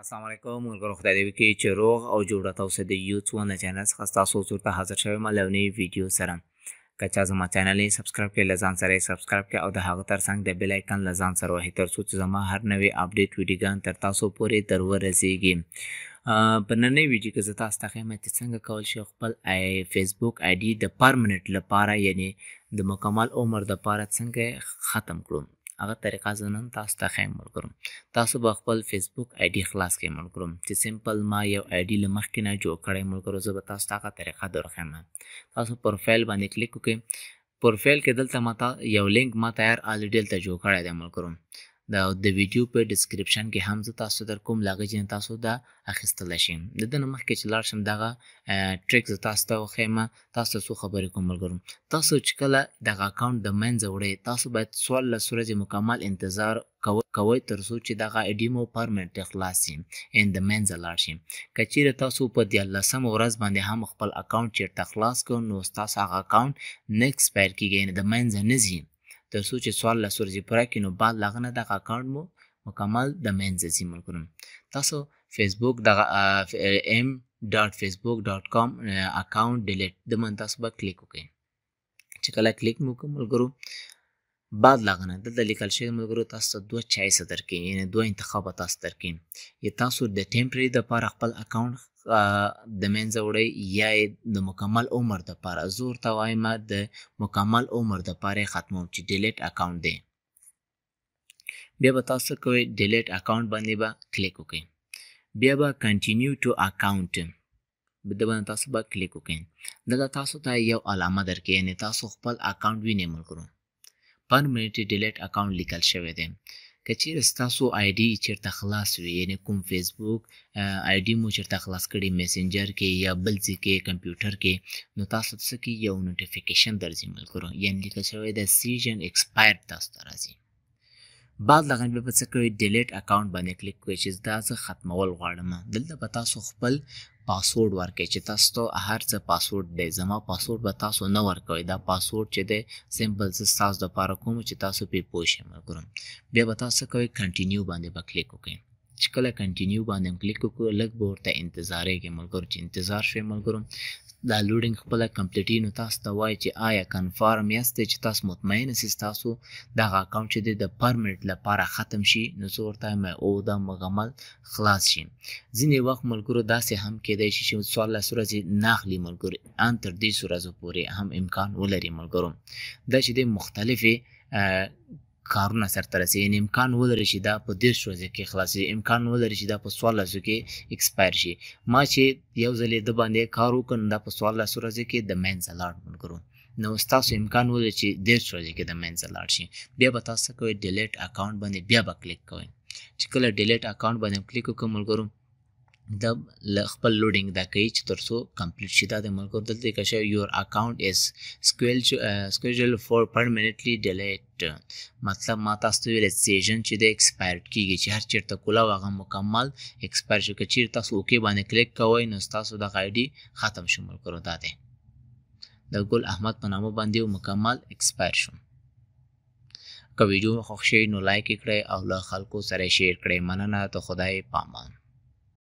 السلام علیکم ملګرو خدای دې وکړي چې روغ او جوړ تاسو د یوټیوب نه چینل څخه تاسو ته ته حاضر شوم لونی ویډیو سره که چا زما چینل یې سبسکرایب کړئ لزان سره سبسکرایب کړئ او د هغه ترڅنګ د بیل آیکن لزان سره وهئ ترڅو چې زما هر نوې اپډیټ ویډیوګان تر تاسو پورې در ورسیږي په نننۍ ویډیو کې زه تاسو ته خیمه چې څنګه کول شي خپل فیسبوک آی ډي د پرمننت لپاره یعنی د مکمل عمر د لپاره څنګه ختم کړو هغه طریقه زه نن تاسو ته ښیم ملګرو تاسو به خپل فیسبوک آی ډي خلاص کړئ ملګرو چې سمپل ما یو آی ډي له مخکې نه جوړ کړی ملګرو زه به تاسو ته هغه طریقه درښیم تاسو پروفایل باندې کلیک وکړئ پروفایل کې دلته ما یو لینک ما تیار الریډي دلته جوړ کړی دی ملګرو دا د ویډیو په ډسکرپشن کې هم زه تاسو در کوم لاغې چې تاسو دا اخیستلی شئ د دې نه مخکې چې لاړ شم دغه ټریک زه تاسو ته وښیم تاسو څو خبرې کوم ملګرو تاسو چې کله دغه اکاونټ د منځه وړئ تاسو باید څوارلس ورځې مکمل انتظار کوئ تر څو چې دغه ایډیمو پرمنټ خلاص شي ان د منځه لاړ شي که چیرې تاسو په دیارلسم ورځ باندې هم خپل اکاونټ چیرته خلاص کړو نو ستاسو هغه اکاونټ نه ایکسپایر کیږي یعنې د منځه نه ځي تر څو چې سوال لس ورځې پوره کړي نو بعد لاغه نه دغه اکاونټ مو مکمل د منځه ځي ملګرو تاسو فیسبوک دغه ام ډاټ فیسبوک ډاټ کام اکاونټ ډیلیټ د من تاسو به کلیک وکړئ چې کله کلیک مو کوم ملګرو بعد لاغنه دلته لیکل شوی ملګرو تاسو ته دوه چایس درکې یعنی دوه انتخاب تاسو درکې یا تاسو د ټیمپری د لپاره خپل اکاونټ د منځه وړي یا د مکمل عمر د لپاره زور ته وایم د مکمل عمر د لپاره ختموم چې ډیلیټ اکاونټ دی بیا به تاسو کوی ډیلیټ اکاونټ باندې به کلیک وکړئ بیا به کنټینیو ټو اکاونټ د باندې تاسو به کلیک وکړئ دلته تاسو ته یو علامه درکې یعنی تاسو خپل اکاونټ وینئ ملګرو پر منټ ډیلیټ اکاؤنٹ لیکل شوی دی که چیرې ستاسو آی ډي چیرته خلاص وي یعنی کوم فیسبوک آی ډي مو چیرته خلاص کړي میسنجر کې یا بل ځای کې کمپیوټر کې نو تاسو څه کې یو نوټیفیکیشن درځي ملګرو یعنی لیکل شوی د سیژن ایکسپایر تاسو ته راځي بعد لغه به څه کوي ډیلیټ اکاؤنٹ باندې کلیک کوي چې دا زه ختمول غواړم دلته به تاسو خپل پاسورډ ورکړي چې تاسو ته هر څه پاسورډ دی زما پاسورډ به تاسو نه ورکوي دا پاسورډ چې دی سیمپل څه تاسو د پاره کوم چې تاسو پی پوښ مګرم بیا به تاسو کوي کنټینیو باندې به کلیک وکړئ چې کله کنټینیو باندې کلیک وکړو لږ به ورته انتظارېږي ملګرو چې انتظار شوی ملګرو دا لوډینګ خپله کمپلیټي نو تاسو ته وایي چې آیا کنفارم یاستئ چې تاسو مطمئن سئ تاسو دغه اکاونټ چې دی د پرمنټ لپاره ختم شي نو زه ورته وایم او دا مکمل خلاص شي ځینې وخت ملګرو داسې هم کیدای شي چې څوارلس ورځې ناخلي ملګرو ان تر دې ورځو پورې هم امکان ولري ملګرو دا چې د مختلفې کارونه سرته رسي یعنی امکان ولري چې دا په دیرش ورځې کې خلاصي امکان ولري چې دا په څوارلس کې اکسپایر شي ما چې یو ځل د باندې کار وکړ دا په څوارلس ورځې کې د مینز الاټ مونږ نو تاسو امکان ولري چې ډیر ورځې کې د مینځ لاړ شي بیا به تاسو کوی ډیلیټ اکاؤنٹ باندې بیا به کلیک کوئ چې کله ډیلیټ اکاؤنٹ باندې کلیک وکړم ګورم مطلب خپل لوډینګ دا کوي چې ترڅو کمپلیټ شي دا د ملګرو دلته کې شوی یور اکاؤنٹ از سکویل سکیجول فور پرمننټلی ډیلیټ مطلب ما تاسو ته ویل سیژن چې د ایکسپایر کیږي چې هر چیرته کولا واغه مکمل ایکسپایر شو کې چیرته تاسو اوکی باندې کلیک کوئ نو تاسو د آی ډی ختم شو ملګرو دا دی د ګل احمد په نامه باندې مکمل ایکسپایر شو که ویډیو خوښ شي نو لایک کړئ او له خلکو سره شیر کړئ مننه ته خدای پامان